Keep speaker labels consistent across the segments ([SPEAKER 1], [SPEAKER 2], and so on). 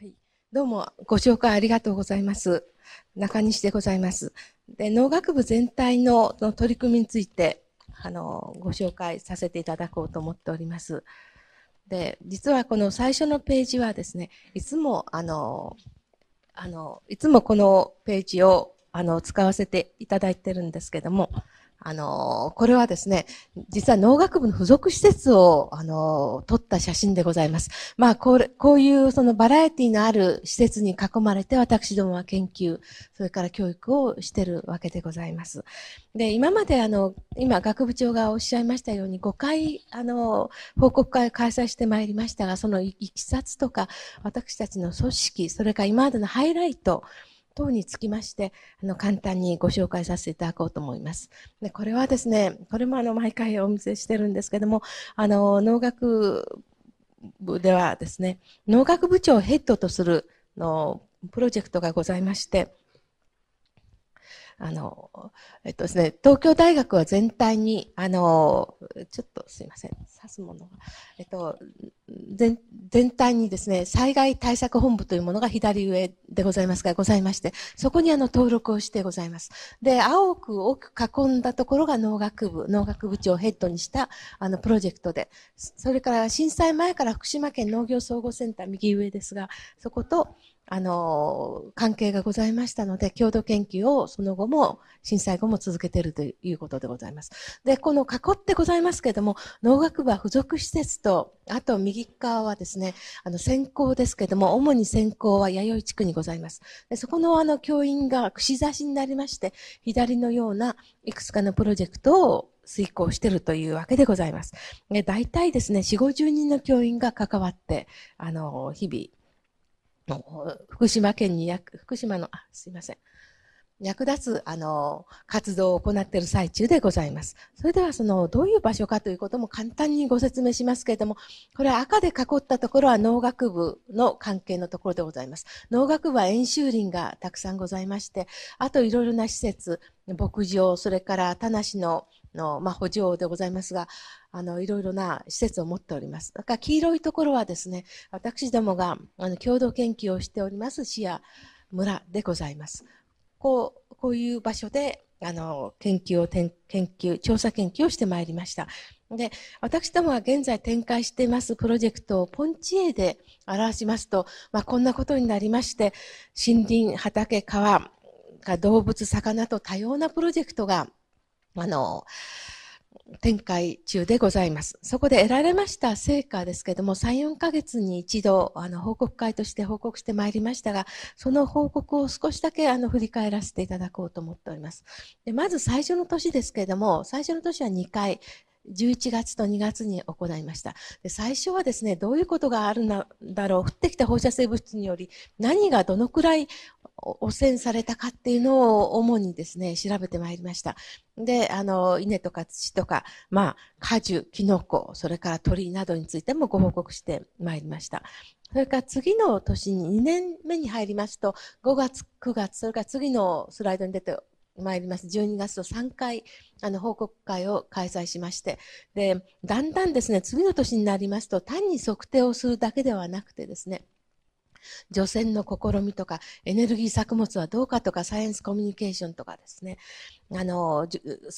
[SPEAKER 1] はい、どうもご紹介ありがとうございます。中西でございます。で農学部全体のの取り組みについてあのご紹介させていただこうと思っております。で、実はこの最初のページはですね、いつもあの、あの、いつもこのページをあの使わせていただいてるんですけども、あの、これはですね、実は農学部の付属施設を、あの、撮った写真でございます。まあ、こう、こういうそのバラエティのある施設に囲まれて私どもは研究、それから教育をしてるわけでございます。で、今まであの、今学部長がおっしゃいましたように5回、あの、報告会を開催してまいりましたが、そのいきさつとか、私たちの組織、それから今までのハイライト、等につきまして、あの、簡単にご紹介させていただこうと思います。で、これはですね、これもあの、毎回お見せしてるんですけども、あの、農学部ではですね、農学部長をヘッドとするのプロジェクトがございまして、あの、えっとですね、東京大学は全体に、あの、ちょっとすいません、指すものが、えっと、全全体にですね、災害対策本部というものが左上でございますが、ございまして、そこにあの登録をしてございます。で、青く大きく囲んだところが農学部、農学部長をヘッドにしたあのプロジェクトで、それから震災前から福島県農業総合センター右上ですが、そこと、あの、関係がございましたので、共同研究をその後も、震災後も続けているということでございます。で、この囲ってございますけれども、農学部は付属施設と、あと右側はですね、あの、専攻ですけれども、主に専攻は弥生地区にございます。でそこのあの、教員が串刺しになりまして、左のようないくつかのプロジェクトを遂行してるというわけでございます。え大体ですね、4、50人の教員が関わって、あの、日々、の福島県に役、福島の、あ、すいません。役立つ、あの、活動を行っている最中でございます。それでは、その、どういう場所かということも簡単にご説明しますけれども、これは赤で囲ったところは農学部の関係のところでございます。農学部は演習林がたくさんございまして、あといろいろな施設、牧場、それから田無のの、まあ、補助でございますが、あの、いろいろな施設を持っております。だから黄色いところはですね、私どもが、あの、共同研究をしております市や村でございます。こう、こういう場所で、あの、研究を、研究、調査研究をしてまいりました。で、私どもが現在展開していますプロジェクトをポンチエで表しますと、まあ、こんなことになりまして、森林、畑、川、動物、魚と多様なプロジェクトがあの、展開中でございます。そこで得られました成果ですけども、3、4ヶ月に一度、あの、報告会として報告してまいりましたが、その報告を少しだけ、あの、振り返らせていただこうと思っております。で、まず最初の年ですけれども、最初の年は2回、11月と2月に行いました。で最初はですね、どういうことがあるんだろう、降ってきた放射性物質により、何がどのくらい汚染されたかっていうのを主にですね、調べてまいりました。で、あの、稲とか土とか、まあ、果樹、キノコ、それから鳥などについてもご報告してまいりました。それから次の年に2年目に入りますと、5月、9月、それから次のスライドに出てまいります。12月と3回、あの、報告会を開催しまして、で、だんだんですね、次の年になりますと、単に測定をするだけではなくてですね、除染の試みとか、エネルギー作物はどうかとか、サイエンスコミュニケーションとかですね、あの、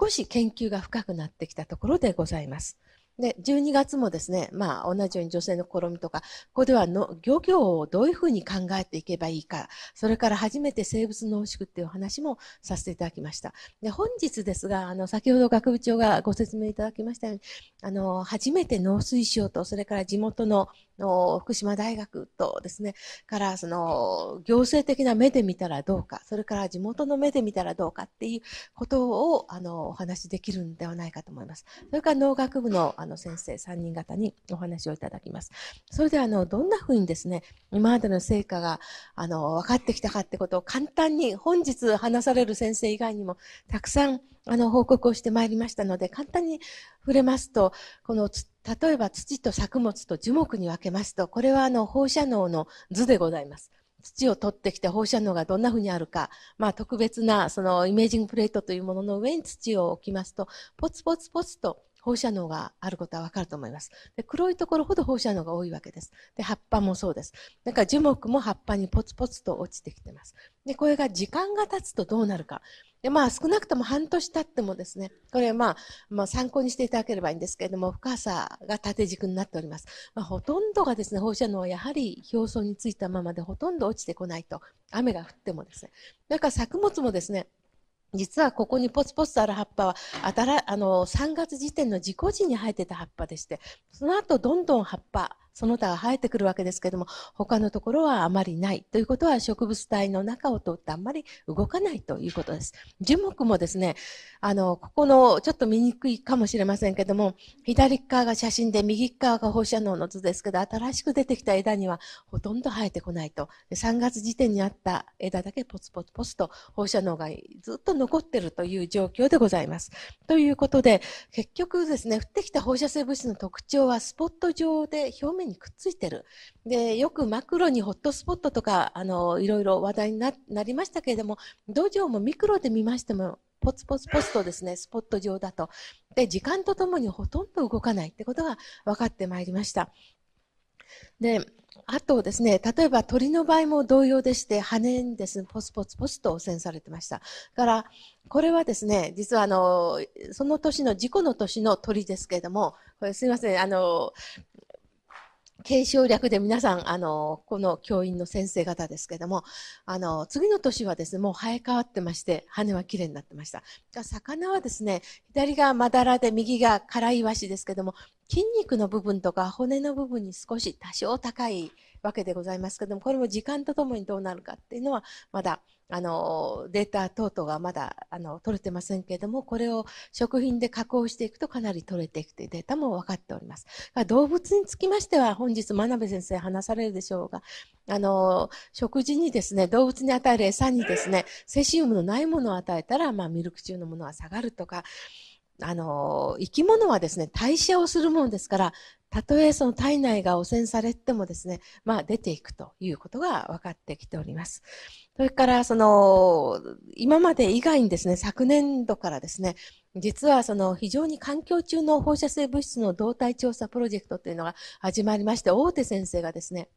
[SPEAKER 1] 少し研究が深くなってきたところでございます。で、12月もですね、まあ、同じように女性の試みとか、ここではの漁業をどういうふうに考えていけばいいか、それから初めて生物濃縮という話もさせていただきました。で、本日ですが、あの、先ほど学部長がご説明いただきましたように、あの、初めて農水省と、それから地元のの福島大学とですね、からその行政的な目で見たらどうか、それから地元の目で見たらどうかっていうことをあのお話しできるんではないかと思います。それから農学部のあの先生3人方にお話をいただきます。それであのどんなふうにですね、今までの成果があの分かってきたかってことを簡単に本日話される先生以外にもたくさんあの報告をしてまいりましたので、簡単に触れますと、この土例えば土と作物と樹木に分けますと、これはあの放射能の図でございます。土を取ってきて放射能がどんな風にあるか、まあ特別なそのイメージングプレートというものの上に土を置きますと、ポツポツポツと放射能があることはわかると思います。で黒いところほど放射能が多いわけです。で葉っぱもそうです。だから樹木も葉っぱにポツポツと落ちてきてます。でこれが時間が経つとどうなるか。でまあ少なくとも半年経ってもですね、これまあ、まあ、参考にしていただければいいんですけれども、深さが縦軸になっております。まあ、ほとんどがですね、放射能はやはり表層についたままでほとんど落ちてこないと、雨が降ってもですね。だから作物もですね、実はここにポツポツある葉っぱは、あたら、あの、3月時点の自己時に生えてた葉っぱでして、その後どんどん葉っぱ、その他が生えてくるわけですけども他のところはあまりないということは植物体の中を通ってあんまり動かないということです。樹木もですねあのここのちょっと見にくいかもしれませんけども左側が写真で右側が放射能の図ですけど新しく出てきた枝にはほとんど生えてこないと3月時点にあった枝だけポツポツポツと放射能がずっと残ってるという状況でございます。ということで結局ですね降ってきた放射性物質の特徴はスポット上で表面面にくっついてる。で、よくマクロにホットスポットとか、あの、いろいろ話題になりましたけれども、道場もミクロで見ましても、ポツポツポツとですね、スポット上だと。で、時間とともにほとんど動かないってことが分かってまいりました。で、あとですね、例えば鳥の場合も同様でして、羽にですね、ポツポツポツと汚染されてました。から、これはですね、実はあの、その年の、事故の年の鳥ですけれども、これすいません、あの、継承略で皆さん、あの、この教員の先生方ですけども、あの、次の年はですね、もう生え変わってまして、羽は綺麗になってました。魚はですね、左がまだらで右が辛いわしですけども、筋肉の部分とか骨の部分に少し多少高いわけでございますけどもこれも時間とともにどうなるかっていうのはまだあのデータ等々がまだあの取れてませんけれどもこれを食品で加工していくとかなり取れていくというデータも分かっております。動物につきましては本日真鍋先生話されるでしょうがあの食事にですね動物に与える餌にですねセシウムのないものを与えたら、まあ、ミルク中のものは下がるとかあの、生き物はですね、代謝をするものですから、たとえその体内が汚染されてもですね、まあ出ていくということが分かってきております。それから、その、今まで以外にですね、昨年度からですね、実はその非常に環境中の放射性物質の動態調査プロジェクトというのが始まりまして、大手先生がですね、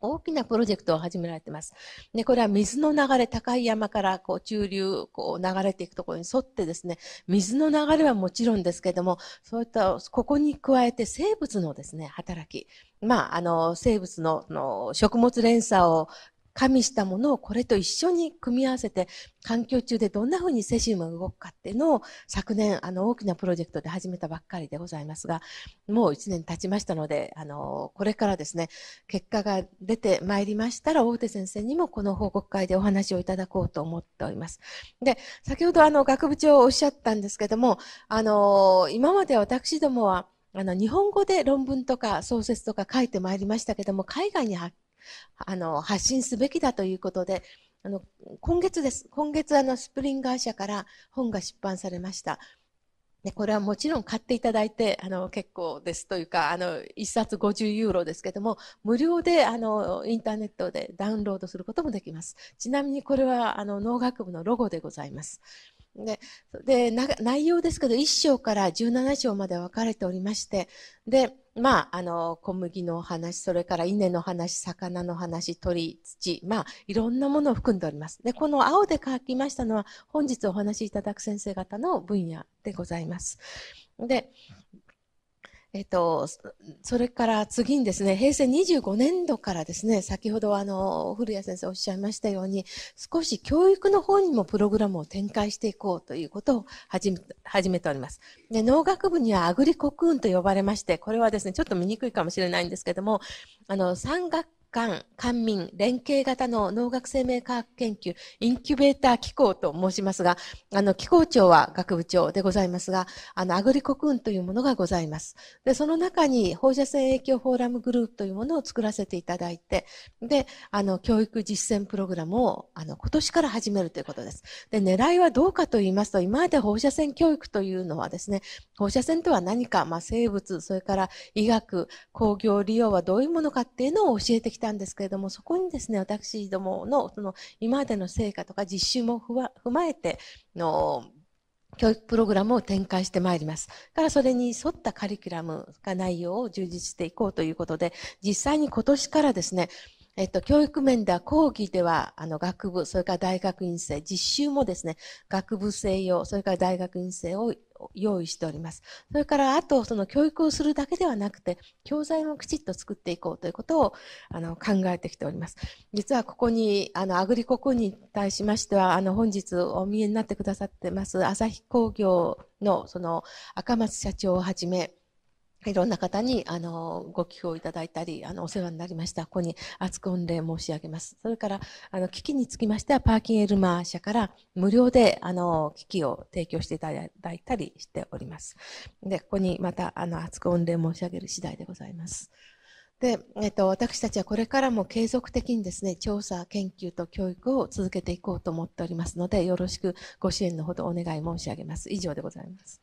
[SPEAKER 1] 大きなプロジェクトを始められています。で、これは水の流れ、高い山からこう中流、こう流れていくところに沿ってですね、水の流れはもちろんですけども、そういった、ここに加えて生物のですね、働き、まあ、あの、生物のの食物連鎖を加味したものをこれと一緒に組み合わせて、環境中でどんなふうにセシウムが動くかっていうのを昨年、あの、大きなプロジェクトで始めたばっかりでございますが、もう1年経ちましたので、あの、これからですね、結果が出てまいりましたら、大手先生にもこの報告会でお話をいただこうと思っております。で、先ほどあの、学部長おっしゃったんですけども、あの、今まで私どもは、あの、日本語で論文とか創設とか書いてまいりましたけども、海外に発あの発信すべきだということで、あの今月です。今月あのスプリンガー社から本が出版されました。でこれはもちろん買っていただいてあの結構ですというかあの1冊50ユーロですけども無料であのインターネットでダウンロードすることもできますちなみにこれはあの農学部のロゴでございます。で、で、内容ですけど、1章から17章まで分かれておりまして、で、まあ、あの、小麦の話、それから稲の話、魚の話、鳥、土、まあ、いろんなものを含んでおります。で、この青で書きましたのは、本日お話しいただく先生方の分野でございます。で、えっと、それから次にですね、平成25年度からですね、先ほどあの、古谷先生おっしゃいましたように、少し教育の方にもプログラムを展開していこうということを始め、始めております。で、農学部にはアグリコクーンと呼ばれまして、これはですね、ちょっと見にくいかもしれないんですけども、あの、山学官、官民連携型の農学生命科学研究インキュベーター機構と申しますが、あの、機構長は学部長でございますが、あの、アグリコクーンというものがございます。で、その中に放射線影響フォーラムグループというものを作らせていただいて、で、あの、教育実践プログラムを、あの、今年から始めるということです。で、狙いはどうかと言いますと、今まで放射線教育というのはですね、放射線とは何か、まあ、生物、それから医学、工業利用はどういうものかっていうのを教えてききたんですけれどもそこにですね私どものその今までの成果とか実習も踏まえての教育プログラムを展開してまいります。からそれに沿ったカリキュラムが内容を充実していこうということで、実際に今年からですね、えっと、教育面では講義では、あの、学部、それから大学院生、実習もですね、学部生用、それから大学院生を用意しております。それから、あと、その教育をするだけではなくて、教材もきちっと作っていこうということを、あの、考えてきております。実はここに、あの、アグリココに対しましては、あの、本日お見えになってくださってます、朝日工業の、その、赤松社長をはじめ、いろんな方にあのご寄付をいただいたりあのお世話になりましたここに厚く御礼申し上げます。それからあの機器につきましてはパーキンエルマー社から無料であの機器を提供していただいたりしております。でここにまたあの厚く御礼申し上げる次第でございます。で、えっと、私たちはこれからも継続的にですね、調査、研究と教育を続けていこうと思っておりますので、よろしくご支援のほどお願い申し上げます。以上でございます。